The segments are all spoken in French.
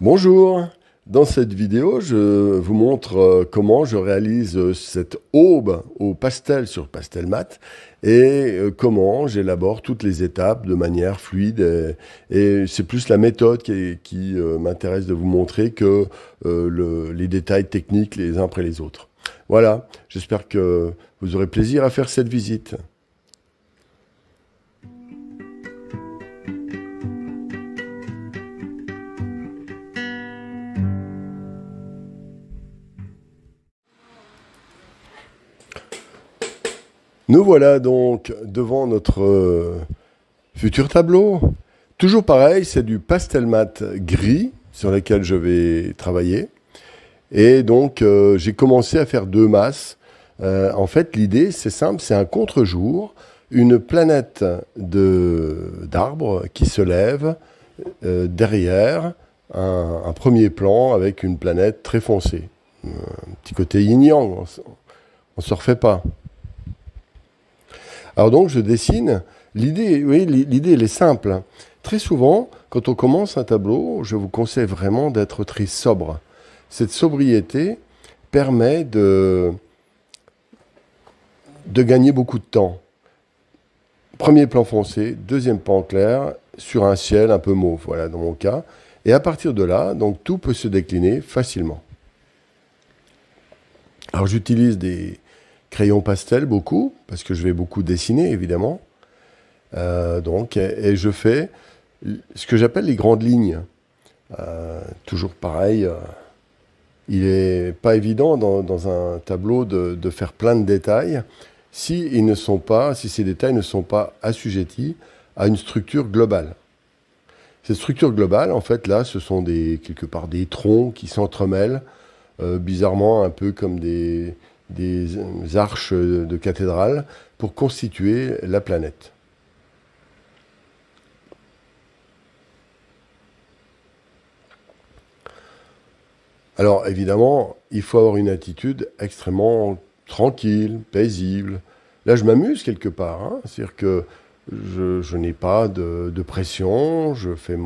Bonjour Dans cette vidéo, je vous montre euh, comment je réalise euh, cette aube au pastel sur pastel mat et euh, comment j'élabore toutes les étapes de manière fluide. Et, c'est plus la méthode qui, m'intéresse de vous montrer que les détails techniques les uns après les autres. Voilà, j'espère que vous aurez plaisir à faire cette visite. Nous voilà donc devant notre euh, futur tableau. Toujours pareil, c'est du pastel mat gris sur lequel je vais travailler. Et donc euh, j'ai commencé à faire deux masses. Euh, en fait, l'idée, c'est simple, c'est un contre-jour, une planète d'arbres qui se lève derrière un, un, premier plan avec une planète très foncée. Un petit côté yin-yang, on ne se refait pas. Alors donc je dessine. L'idée, oui, l'idée elle est simple. Hein. Très souvent, quand on commence un tableau, je vous conseille vraiment d'être très sobre. Cette sobriété permet de, de gagner beaucoup de temps. Premier plan foncé, deuxième plan clair, sur un ciel un peu mauve, voilà dans mon cas. Et à partir de là, donc tout peut se décliner facilement. Alors j'utilise des, Crayon pastel, beaucoup, parce que je vais beaucoup dessiner, évidemment. Euh, donc, et, je fais ce que j'appelle les grandes lignes. Euh, toujours pareil, euh, il n'est pas évident dans, un tableau de, de, faire plein de détails si, ils ne sont pas, si ces détails ne sont pas assujettis à une structure globale. Cette structure globale, en fait, là, ce sont des, quelque part des troncs qui s'entremêlent, bizarrement un peu comme des, des arches de cathédrales pour constituer la planète. Alors évidemment, il faut avoir une attitude extrêmement tranquille, paisible. Là, je m'amuse quelque part. Hein. C'est-à-dire que je, n'ai pas de, pression, je fais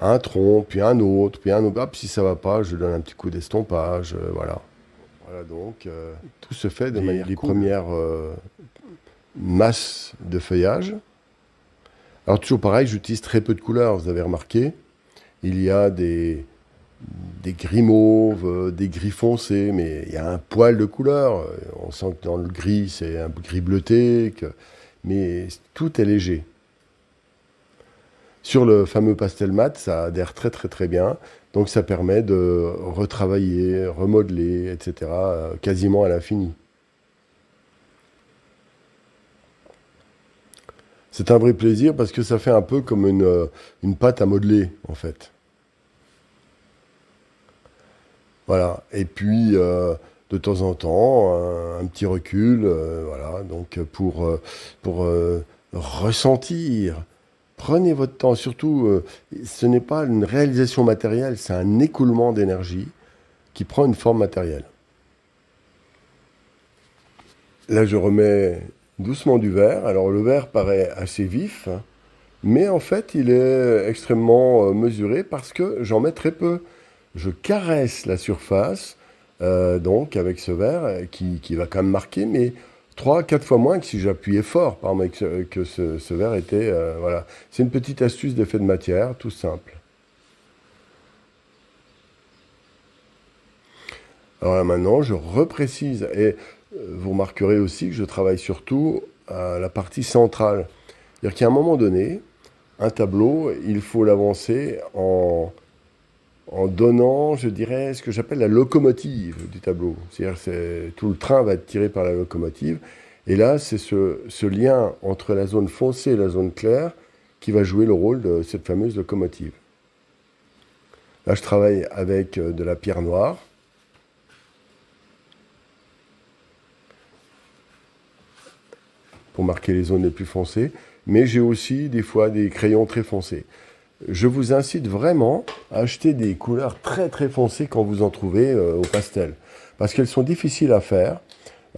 un tronc, puis un autre, puis un autre. si ça va pas, je donne un petit coup d'estompage, euh, voilà. Voilà, donc euh, tout se fait de manière les premières euh, masses de feuillage. Alors toujours pareil, j'utilise très peu de couleurs, vous avez remarqué. Il y a des, gris mauves, euh, des gris foncés, mais il y a un poil de couleur. On sent que dans le gris, c'est un gris bleuté, mais tout est léger. Sur le fameux pastel mat, ça adhère très très très bien. Donc ça permet de retravailler, remodeler, etc., euh, quasiment à l'infini. C'est un vrai plaisir parce que ça fait un peu comme une, euh, pâte à modeler, en fait. Voilà. Et puis, euh, de temps en temps, un, petit recul, voilà, donc pour, ressentir prenez votre temps. Surtout, euh, ce n'est pas une réalisation matérielle, c'est un écoulement d'énergie qui prend une forme matérielle. Là, je remets doucement du verre. Alors, le verre paraît assez vif, hein, mais en fait, il est extrêmement euh, mesuré parce que j'en mets très peu. Je caresse la surface, euh, donc, avec ce verre qui, qui va quand même marquer, mais 3, 4 fois moins que si j'appuyais fort, par que, que ce, verre était. Euh, voilà. C'est une petite astuce d'effet de matière, tout simple. Alors là, maintenant, je reprécise. Et euh, vous remarquerez aussi que je travaille surtout à la partie centrale. C'est-à-dire qu'à un moment donné, un tableau, il faut l'avancer en en donnant, je dirais, ce que j'appelle la locomotive du tableau. C'est-à-dire tout le train va être tiré par la locomotive. Et là, c'est ce, ce, lien entre la zone foncée et la zone claire qui va jouer le rôle de cette fameuse locomotive. Là, je travaille avec euh, de la pierre noire. pour marquer les zones les plus foncées, mais j'ai aussi des fois des crayons très foncés je vous incite vraiment à acheter des couleurs très très foncées quand vous en trouvez euh, au pastel. Parce qu'elles sont difficiles à faire.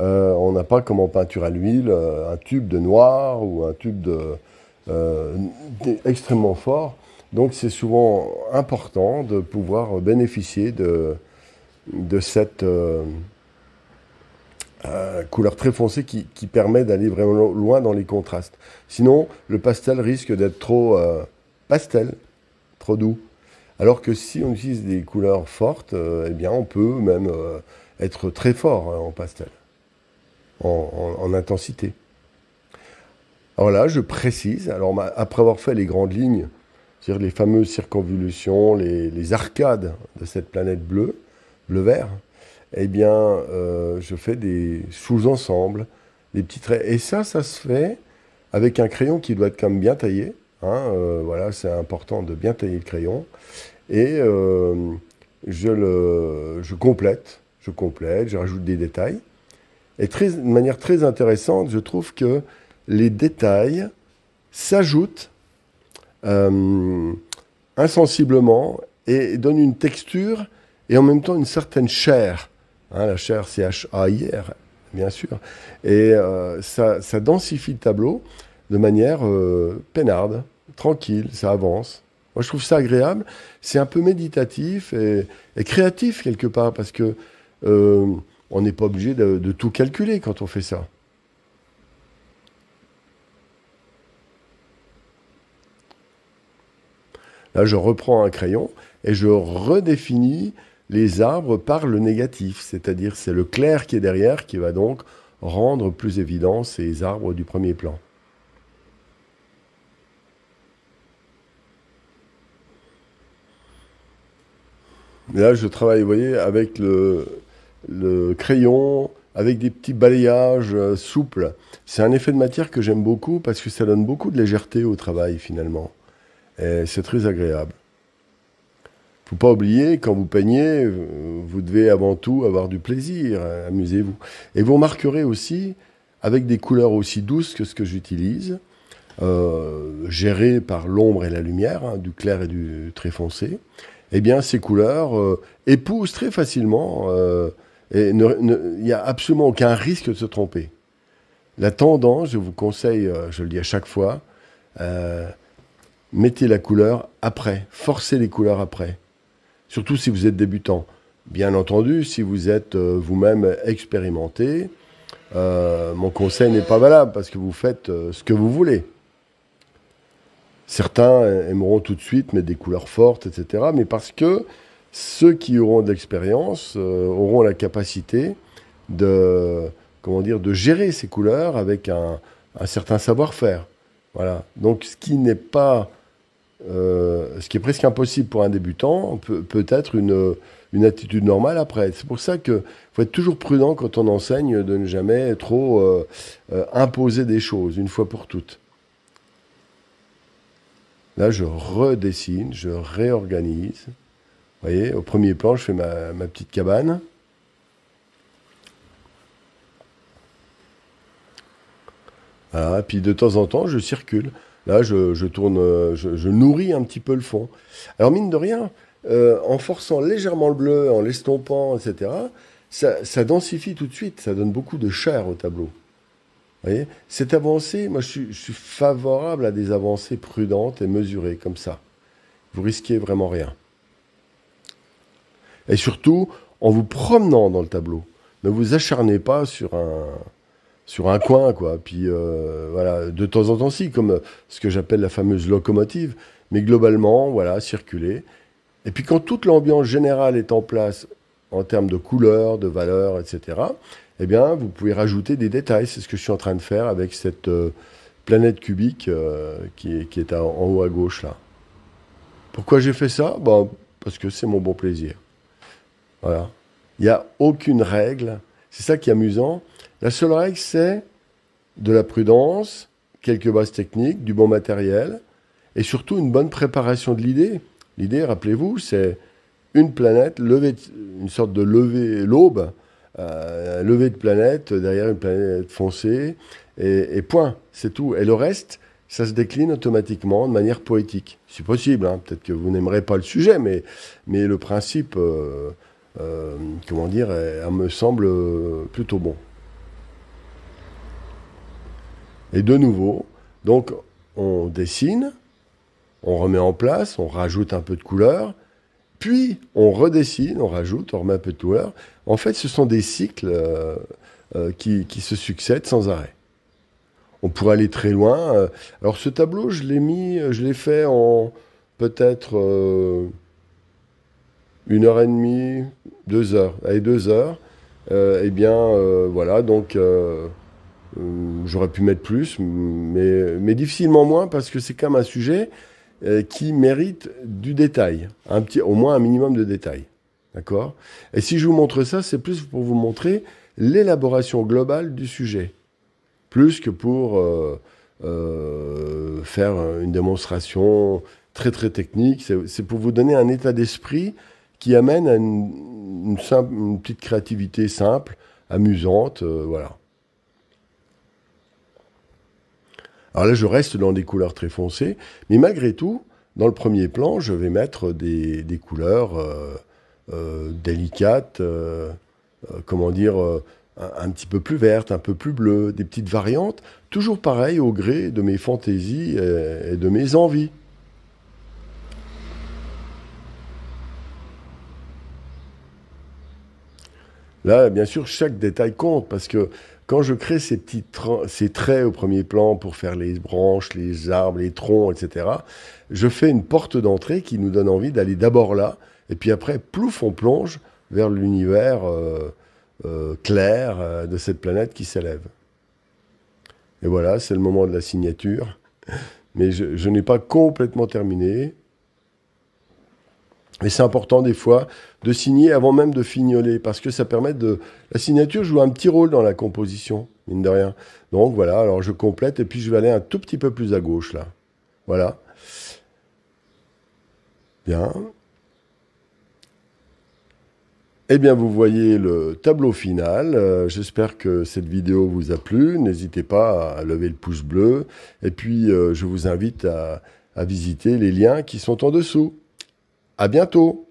Euh, on n'a pas comme en peinture à l'huile euh, un tube de noir ou un tube de, extrêmement fort. Donc c'est souvent important de pouvoir bénéficier de, cette couleur très foncée qui, qui permet d'aller vraiment loin dans les contrastes. Sinon, le pastel risque d'être trop pastel, trop doux. Alors que si on utilise des couleurs fortes, euh, eh bien on peut même euh, être très fort hein, en pastel, en, intensité. Alors là, je précise, alors après avoir fait les grandes lignes, c'est-à-dire les fameuses circonvolutions, les, arcades de cette planète bleue, bleu-vert, eh bien euh, je fais des sous-ensembles, des petits traits. Et ça, ça se fait avec un crayon qui doit être bien taillé, Hein, euh, voilà, c'est important de bien tailler le crayon. Et euh, je, le, complète, je complète, je rajoute des détails. Et très, de manière très intéressante, je trouve que les détails s'ajoutent euh, insensiblement et donnent une texture et en même temps une certaine chair. Hein, la chair, c'est H-A-I-R, bien sûr. Et ça, ça densifie le tableau de manière euh, peinarde, tranquille, ça avance. Moi, je trouve ça agréable. C'est un peu méditatif et, créatif quelque part parce que euh, on n'est pas obligé de, de tout calculer quand on fait ça. Là, je reprends un crayon et je redéfinis les arbres par le négatif, c'est-à-dire c'est le clair qui est derrière qui va donc rendre plus évident ces arbres du premier plan. là, je travaille, vous voyez, avec le, crayon, avec des petits balayages euh, souples. C'est un effet de matière que j'aime beaucoup parce que ça donne beaucoup de légèreté au travail finalement. Et c'est très agréable. Faut pas oublier, quand vous peignez, vous devez avant tout avoir du plaisir, hein, amusez-vous. Et vous remarquerez aussi, avec des couleurs aussi douces que ce que j'utilise, euh, gérées par l'ombre et la lumière, hein, du clair et du très foncé, eh bien, ces couleurs euh, épousent très facilement euh, et il n'y a absolument aucun risque de se tromper. La tendance, je vous conseille, euh, je le dis à chaque fois, mettez la couleur après, forcez les couleurs après. Surtout si vous êtes débutant. Bien entendu, si vous êtes vous-même expérimenté, mon conseil n'est pas valable parce que vous faites ce que vous voulez. Certains aimeront tout de suite mettre des couleurs fortes, etc. Mais parce que ceux qui auront de l'expérience euh, auront la capacité de, comment dire, de gérer ces couleurs avec un, certain savoir-faire. Donc, ce qui n'est pas, euh, ce qui est presque impossible pour un débutant, peut, être une, attitude normale après. C'est pour ça qu'il faut être toujours prudent quand on enseigne de ne jamais trop euh, imposer des choses une fois pour toutes. Là, je redessine, je réorganise. Vous voyez, au premier plan, je fais ma, petite cabane. Voilà, puis de temps en temps, je circule. Là, je, tourne, je, nourris un petit peu le fond. Alors, mine de rien, euh, en forçant légèrement le bleu, en l'estompant, etc., ça densifie tout de suite, ça donne beaucoup de chair au tableau. Cette avancée, moi je suis, favorable à des avancées prudentes et mesurées comme ça. Vous risquez vraiment rien. Et surtout, en vous promenant dans le tableau, ne vous acharnez pas sur un, sur un coin, quoi. Puis euh, voilà, de temps en temps, si, comme ce que j'appelle la fameuse locomotive, mais globalement, voilà, circuler. Et puis quand toute l'ambiance générale est en place en termes de couleurs, de valeurs, etc., eh bien, vous pouvez rajouter des détails. C'est ce que je suis en train de faire avec cette euh, planète cubique euh, qui, est, en, haut à gauche là. Pourquoi j'ai fait ça ben, Parce que c'est mon bon plaisir. Voilà. Il n'y a aucune règle. C'est ça qui est amusant. La seule règle, c'est de la prudence, quelques bases techniques, du bon matériel et surtout une bonne préparation de l'idée. L'idée, rappelez-vous, c'est une planète, levée une sorte de lever l'aube euh, lever de planète derrière une planète foncée, et, point, c'est tout. Et le reste, ça se décline automatiquement de manière poétique. C'est possible, hein. peut-être que vous n'aimerez pas le sujet, mais, mais le principe, euh, euh, comment dire, me semble euh, plutôt bon. Et de nouveau, donc on dessine, on remet en place, on rajoute un peu de couleur, puis on redessine, on rajoute, on remet un peu de couleur. En fait, ce sont des cycles euh, euh, qui, se succèdent sans arrêt. On pourrait aller très loin. Euh, alors ce tableau, je l'ai mis, je l'ai fait en peut-être une heure et demie, deux heures. Allez, deux heures. eh bien, voilà, donc j'aurais pu mettre plus, mais, mais difficilement moins parce que c'est quand même un sujet euh, qui mérite du détail, un petit, au moins un minimum de détail. D'accord Et si je vous montre ça, c'est plus pour vous montrer l'élaboration globale du sujet, plus que pour euh, euh, faire une démonstration très très technique. C'est pour vous donner un état d'esprit qui amène à une, simple, petite créativité simple, amusante, voilà. Alors là, je reste dans des couleurs très foncées, mais malgré tout, dans le premier plan, je vais mettre des, couleurs euh, euh, délicates, euh, comment dire, un, petit peu plus vertes, un peu plus bleues, des petites variantes, toujours pareil au gré de mes fantaisies et de mes envies. Là, bien sûr, chaque détail compte parce que quand je crée ces petits ces traits au premier plan pour faire les branches, les arbres, les troncs, etc., je fais une porte d'entrée qui nous donne envie d'aller d'abord là, et puis après, plouf, on plonge vers l'univers euh, euh, clair euh, de cette planète qui s'élève. Et voilà, c'est le moment de la signature. Mais je n'ai pas complètement terminé. Mais c'est important des fois de signer avant même de fignoler, parce que ça permet de... La signature joue un petit rôle dans la composition, mine de rien. Donc voilà, alors je complète, et puis je vais aller un tout petit peu plus à gauche, là. Voilà. Bien. Eh bien, vous voyez le tableau final. Euh, j'espère que cette vidéo vous a plu. N'hésitez pas à lever le pouce bleu. Et puis, euh, je vous invite à visiter les liens qui sont en dessous. À bientôt